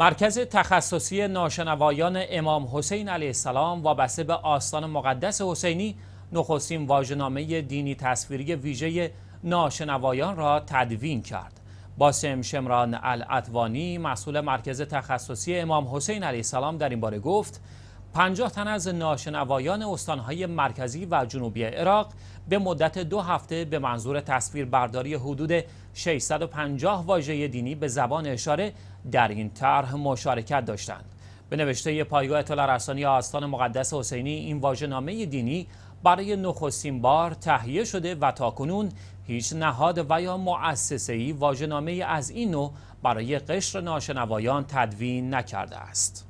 مرکز تخصصی ناشنوایان امام حسین علیه السلام وابسته به آستان مقدس حسینی نخستین واژهنامه دینی تصویری ویژه ناشنوایان را تدوین کرد. باسم شمران العدوانی مسئول مرکز تخصصی امام حسین علیه السلام در این باره گفت پنجاه تن از ناشنوایان استانهای مرکزی و جنوبی عراق به مدت دو هفته به منظور تصویر برداری حدود 650 واژه دینی به زبان اشاره در این طرح مشارکت داشتند. به نوشته پایگاه اطلاع رسانی آستان مقدس حسینی این نامه دینی برای نخستین بار تهیه شده و تاکنون هیچ نهاد و یا مؤسسه‌ای واژه‌نامه از این نوع برای قشر ناشنوایان تدوین نکرده است.